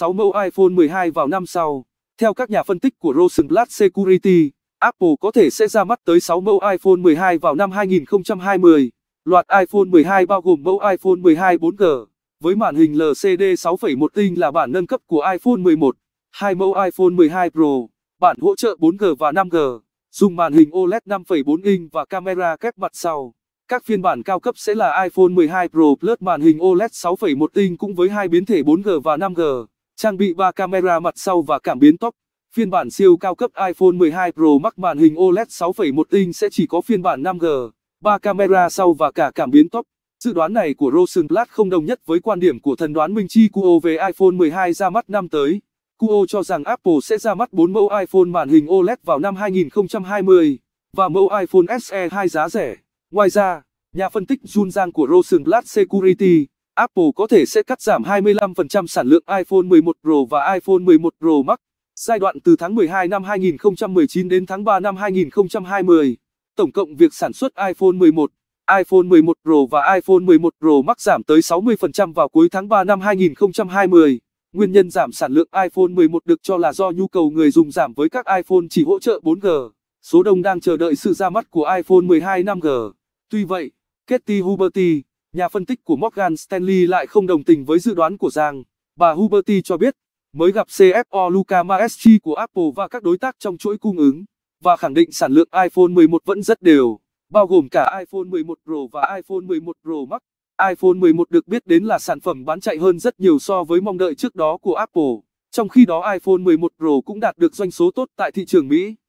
6 mẫu iPhone 12 vào năm sau. Theo các nhà phân tích của Rosenblatt Security, Apple có thể sẽ ra mắt tới 6 mẫu iPhone 12 vào năm 2020. Loạt iPhone 12 bao gồm mẫu iPhone 12 4G, với màn hình LCD 6,1 inch là bản nâng cấp của iPhone 11, hai mẫu iPhone 12 Pro, bản hỗ trợ 4G và 5G, dùng màn hình OLED 5,4 inch và camera kép mặt sau. Các phiên bản cao cấp sẽ là iPhone 12 Pro Plus màn hình OLED 6,1 inch cũng với hai biến thể 4G và 5G trang bị 3 camera mặt sau và cảm biến top. Phiên bản siêu cao cấp iPhone 12 Pro Max màn hình OLED 6.1 inch sẽ chỉ có phiên bản 5G, 3 camera sau và cả cảm biến top. Dự đoán này của Rosenblatt không đồng nhất với quan điểm của thần đoán Minh Chi Kuo về iPhone 12 ra mắt năm tới. Kuo cho rằng Apple sẽ ra mắt 4 mẫu iPhone màn hình OLED vào năm 2020 và mẫu iPhone SE 2 giá rẻ. Ngoài ra, nhà phân tích Jun Zhang của Rosenblatt Security Apple có thể sẽ cắt giảm 25% sản lượng iPhone 11 Pro và iPhone 11 Pro Max. Giai đoạn từ tháng 12 năm 2019 đến tháng 3 năm 2020, tổng cộng việc sản xuất iPhone 11, iPhone 11 Pro và iPhone 11 Pro Max giảm tới 60% vào cuối tháng 3 năm 2020. Nguyên nhân giảm sản lượng iPhone 11 được cho là do nhu cầu người dùng giảm với các iPhone chỉ hỗ trợ 4G. Số đông đang chờ đợi sự ra mắt của iPhone 12 5G. Tuy vậy, Katy Huberty Nhà phân tích của Morgan Stanley lại không đồng tình với dự đoán của Giang. Bà Huberty cho biết, mới gặp CFO Luca Maestri của Apple và các đối tác trong chuỗi cung ứng, và khẳng định sản lượng iPhone 11 vẫn rất đều, bao gồm cả iPhone 11 Pro và iPhone 11 Pro Max. iPhone 11 được biết đến là sản phẩm bán chạy hơn rất nhiều so với mong đợi trước đó của Apple, trong khi đó iPhone 11 Pro cũng đạt được doanh số tốt tại thị trường Mỹ.